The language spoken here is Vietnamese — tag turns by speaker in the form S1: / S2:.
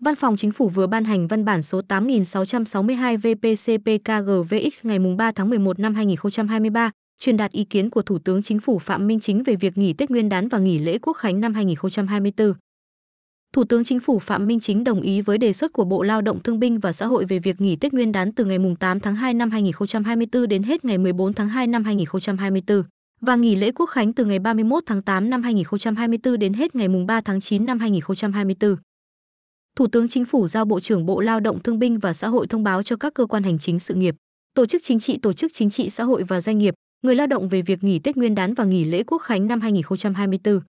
S1: Văn phòng Chính phủ vừa ban hành văn bản số 8662 VPCPKGVX ngày 3 tháng 11 năm 2023, truyền đạt ý kiến của Thủ tướng Chính phủ Phạm Minh Chính về việc nghỉ Tết Nguyên đán và nghỉ lễ Quốc khánh năm 2024. Thủ tướng Chính phủ Phạm Minh Chính đồng ý với đề xuất của Bộ Lao động Thương binh và Xã hội về việc nghỉ Tết Nguyên đán từ ngày 8 tháng 2 năm 2024 đến hết ngày 14 tháng 2 năm 2024 và nghỉ lễ Quốc khánh từ ngày 31 tháng 8 năm 2024 đến hết ngày 3 tháng 9 năm 2024. Thủ tướng Chính phủ giao Bộ trưởng Bộ Lao động Thương binh và Xã hội thông báo cho các cơ quan hành chính sự nghiệp, tổ chức chính trị, tổ chức chính trị xã hội và doanh nghiệp, người lao động về việc nghỉ Tết Nguyên đán và nghỉ lễ Quốc khánh năm 2024.